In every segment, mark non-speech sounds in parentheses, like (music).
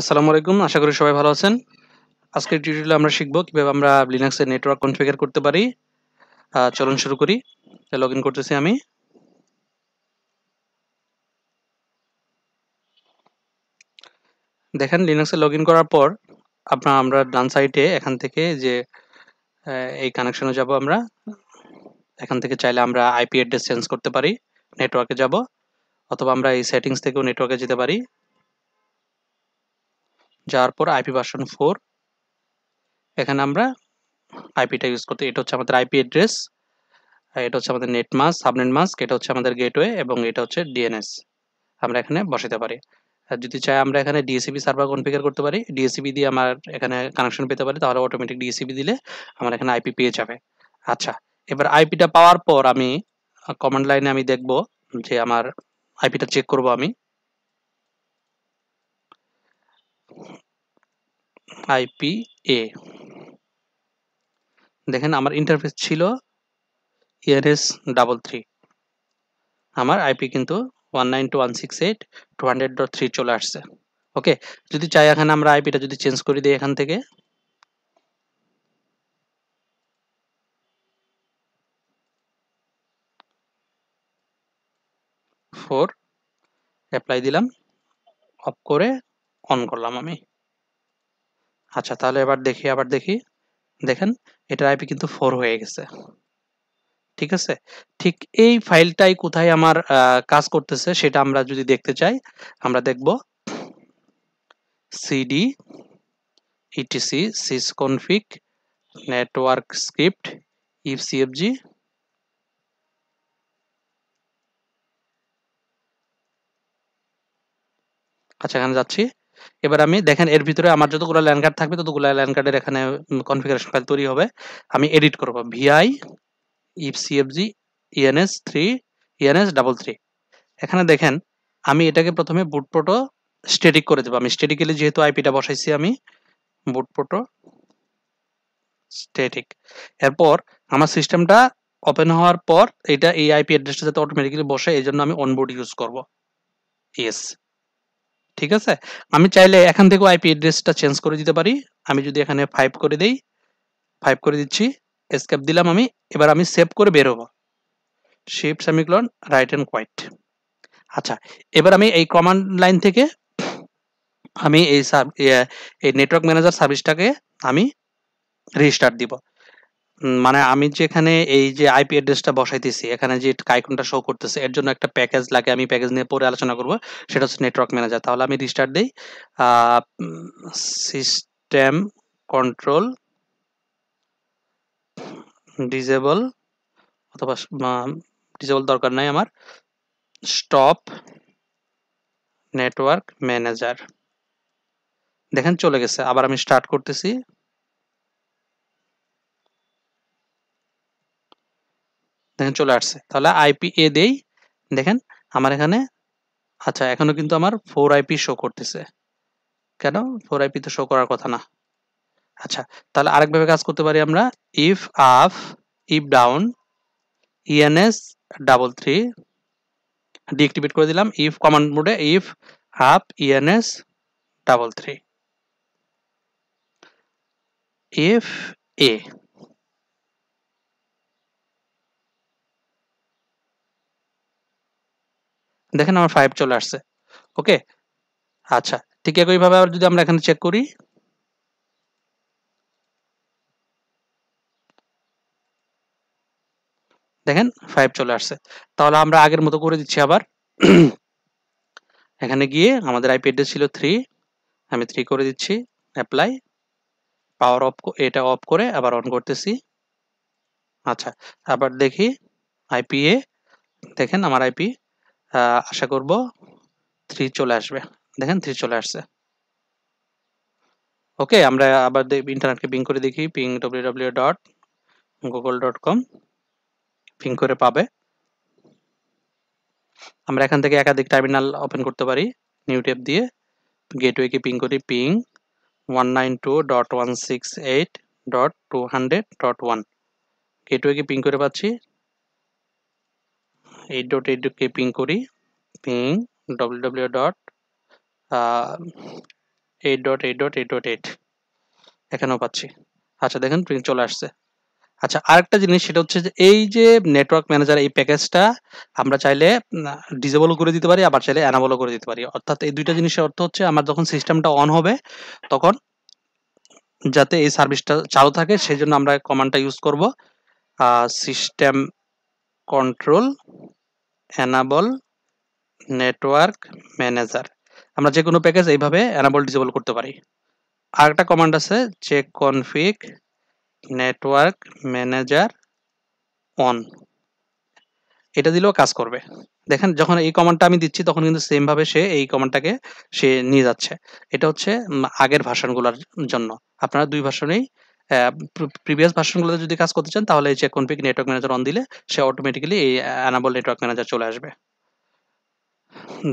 আসসালামু আলাইকুম আশা করি সবাই ভালো আছেন আজকের টিউটোরিয়ালে আমরা শিখব কিভাবে আমরা লিনাক্সের নেটওয়ার্ক কনফিগার করতে পারি চলুন শুরু করি লগ ইন করতেছি আমি দেখেন লিনাক্সে লগ ইন করার পর আপনার আমরা ডান সাইটে এখান থেকে যে এই কানেকশনে যাব আমরা এখান থেকে চাইলে আমরা আইপি অ্যাড্রেস চেঞ্জ করতে পারি নেটওয়ার্কে যাব অথবা আমরা এই সেটিংস থেকেও নেটওয়ার্কে যেতে পারি যাওয়ার পর আইপি ভার্সন ফোর এখানে আমরা আইপিটা ইউজ করতে এটা হচ্ছে আমাদের আইপি অ্যাড্রেস এটা হচ্ছে আমাদের নেট মাস সাবনেট মাস্ক এটা হচ্ছে আমাদের গেটওয়ে এবং এটা হচ্ছে ডিএনএস আমরা এখানে বসাতে পারি আর যদি চাই আমরা এখানে ডিএসিপি সার্ভার কনফিগার করতে পারি ডিএসিপি দিয়ে আমার এখানে কানেকশন পেতে পারি তাহলে অটোমেটিক ডিএসিপি দিলে আমার এখানে আইপি পেয়ে যাবে আচ্ছা এবার আইপিটা পাওয়ার পর আমি কমান্ড লাইনে আমি দেখব যে আমার আইপিটা চেক করব আমি আইপিএ দেখেন আমার ইন্টারফেস ছিল ইআরএস ডাবল থ্রি আমার আইপি কিন্তু one nine two one six eight two hundred dot three চলে আসছে ওকে যদি চাই এখানে আমরা আইপিটা যদি চেঞ্জ করে দিই এখান থেকে ফোর অ্যাপ্লাই দিলাম অফ করে অন করলাম আমি আচ্ছা তাহলে এবার দেখি আবার দেখি দেখেন এটার আইপি কিন্তু ফোর হয়ে গেছে ঠিক আছে ঠিক এই ফাইলটাই কোথায় আমার কাজ করতেছে সেটা আমরা যদি দেখতে চাই আমরা দেখব cd etc sysconfig network script ifcfg আচ্ছা এখানে যাচ্ছি এবার আমি দেখেন এর ভিতরে আমার যতগুলো ল্যান কার্ড থাকবে ততগুলো ল্যান কার্ডের এখানে কনফিগারেশন ফাইল তৈরি হবে আমি এডিট করব vi ifcfg ens three ens double three এখানে দেখেন আমি এটাকে প্রথমে বুটপোটো স্টেটিক করে দেবো আমি স্টেটিক্যালি যেহেতু আইপিটা বসাইছি আমি বুটপোটো স্টেটিক এরপর আমার সিস্টেমটা ওপেন হওয়ার পর এটা এই আইপি অ্যাড্রেসটা যাতে অটোমেটিক্যালি বসে এই জন্য আমি অনবোর্ড ইউজ করব ইয়েস ঠিক আছে আমি চাইলে এখান থেকেও আইপি অ্যাড্রেসটা চেঞ্জ করে দিতে পারি আমি যদি এখানে ফাইভ করে দেই ফাইভ করে দিচ্ছি স্কেপ দিলাম আমি এবার আমি সেভ করে বের হবো shift semicolon write and quit আচ্ছা এবার আমি এই কমান্ড লাইন থেকে আমি এই সার্ভ এই নেটওয়ার্ক ম্যানেজার সার্ভিসটাকে আমি রেজিস্টার দিব মানে আমি যেখানে এই যে আইপি অ্যাড্রেসটা বসাইতেছি এখানে যে আইকনটা শো করতেছে এর জন্য একটা প্যাকেজ লাগে আমি প্যাকেজ নিয়ে পরে আলোচনা করব সেটা হচ্ছে নেটওয়ার্ক ম্যানেজার তাহলে আমি রিস্টার্ট দিই সিস্টেম কন্ট্রোল ডিজেবল অথবা ডিজেবল দরকার নাই আমার স্টপ নেটওয়ার্ক ম্যানেজার দেখেন চলে গেছে আবার আমি স্টার্ট করতেছি দেখেন চলে আসছে তাহলে আইপি এ দেই দেখেন আমার এখানে আচ্ছা এখনো কিন্তু আমার ফোর আইপি শো করতেছে কেন ফোর আইপি তো শো করার কথা না আচ্ছা তাহলে আরেকভাবে কাজ করতে পারি আমরা if off ifdown ens double three deactivate করে দিলাম ইফ কমান্ড মোডে ifup ens double three if a e দেখেন আমার ফাইভ চলে আসছে ওকে আচ্ছা ঠিক একইভাবে আবার যদি আমরা এখানে চেক করি দেখেন ফাইভ চলে আসছে তাহলে আমরা আগের মতো করে দিচ্ছি আবার (clears throat) এখানে গিয়ে আমাদের আইপি অ্যাড্রেস ছিল থ্রি আমি থ্রি করে দিচ্ছি অ্যাপ্লাই পাওয়ার অফ এটা অফ করে আবার অন করতেছি আচ্ছা আবার দেখি আইপিএ দেখেন আমার আইপি আশা করব থ্রি চলে আসবে দেখেন থ্রি চলে আসছে ওকে আমরা আবার ইন্টারনেটকে পিং করে দেখি ping W W dot Google dot com ping করে পাবে আমরা এখান থেকে একাধিক টার্মিনাল ওপেন করতে পারি নিউ ট্যাব দিয়ে গেটওয়েকে পিং করি ping one nine two dot one six eight dot two hundred dot one কি পিং করে পাচ্ছি এই ডট ডটকে পিং করি ping W W dot eight dot eight dot eight dot eight এখানেও পাচ্ছি আচ্ছা দেখেন প্রিন্ট চলে আসছে আচ্ছা আরেকটা জিনিস সেটা হচ্ছে যে এই যে নেটওয়ার্ক ম্যানেজার এই প্যাকেজটা আমরা চাইলে ডিজেবলও করে দিতে পারি আবার চাইলে অ্যানাবলও করে দিতে পারি অর্থাৎ এই দুইটা জিনিসের অর্থ হচ্ছে আমার যখন সিস্টেমটা অন হবে তখন যাতে এই সার্ভিসটা চালু থাকে সেই জন্য আমরা কমান্ডটা ইউজ করব system control enable network manager আমরা যে কোনো প্যাকেজ এইভাবে অ্যানাবল ডিসেবল করতে পারি আর একটা কমান্ড আছে check config network manager on এটা দিলেও কাজ করবে দেখেন যখন এই কমান্ডটা আমি দিচ্ছি তখন কিন্তু সেমভাবে সে এই কমান্ডটাকে সে নিয়ে যাচ্ছে এটা হচ্ছে আগের ভাষণগুলোর জন্য আপনারা দুই ভাষণেই প্রিভিয়াস ভার্সনগুলোতে যদি কাজ করতে চান তাহলে এই যে কনফিগ নেটওয়ার্ক ম্যানেজার অন দিলে সে অটোমেটিক্যালি এই অ্যানাবল নেটওয়ার্ক ম্যানেজার চলে আসবে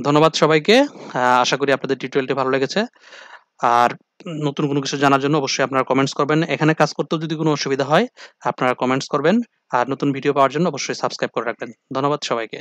ধন্যবাদ সবাইকে আশা করি আপনাদের টিউটোরিয়ালটি ভালো লেগেছে আর নতুন কোনো কিছু জানার জন্য অবশ্যই আপনারা কমেন্টস করবেন এখানে কাজ করতেও যদি কোনো অসুবিধা হয় আপনারা কমেন্টস করবেন আর নতুন ভিডিও পাওয়ার জন্য অবশ্যই সাবস্ক্রাইব করে রাখবেন ধন্যবাদ সবাইকে